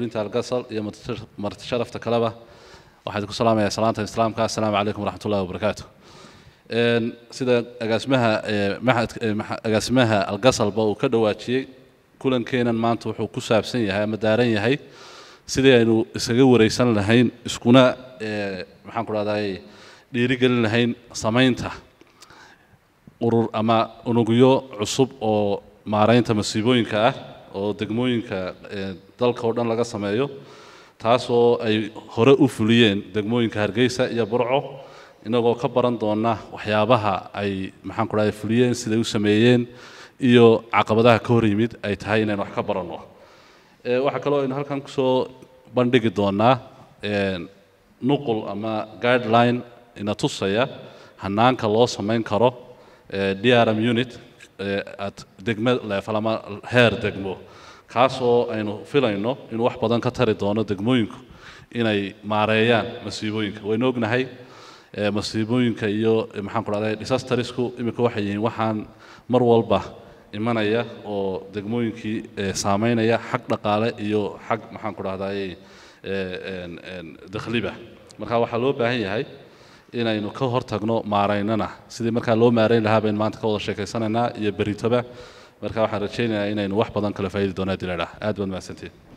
algasal iyo marti sharafta kaleba waxaan ku salaamayaa salaanta islaamka assalaamu calaykum waraxmat ullahi wabarakaatu sida agaasimaha agaasimaha algasalba uu ka dhawaajiyey kulankeenan maanta wuxuu ku saabsan yahay ama daaran yahay sidii aynu iskaga wareysan lahayn iskuna maxaan ku dhahday dhiirigelin lahayn samaynta urur ama unugyo cusub oo maaraynta masiibooyinka ah oo degmooyinka dalka oo dhan laga sameeyo taas oo ay hore u fuliyeen degmooyinka hargeysa iyo burco inagoo ka baran doona waxyaabaha ay maxaanku dhahay fuliyeen siday u sameeyeen iyo caqabadaha ka hor yimid ay tahay inayn wax ka baranno waxaa kaloo aynu halkan kusoo bandhigi doonaa nuqul ama guideline ina tusaya hanaanka loo samayn karo drm unit E, aad degme leh alama heer degmo kaasoo aynu filayno inuu wax badan ka tari doono degmooyinku inay maareeyaan masiibooyinka waynu ognahay e, masiibooyinka iyo e, maxaan ku dhahday disasterisku imika waxay yihiin waxaan mar walba imanaya oo degmooyinkii saameynaya xag dhaqaale iyo xag maxaan ku dhahday dakhliba marka waxaa loo baahan yahay inaynu ka hortagno maaraynana sidii markaa loo maarayn lahaa baynu maanta ka wada sheekaysanaynaa iyo beritoba marka waxaan rajaynayaa inaynu wax badan kala faa'idi doonaa dilaadha aad baad mahadsantihin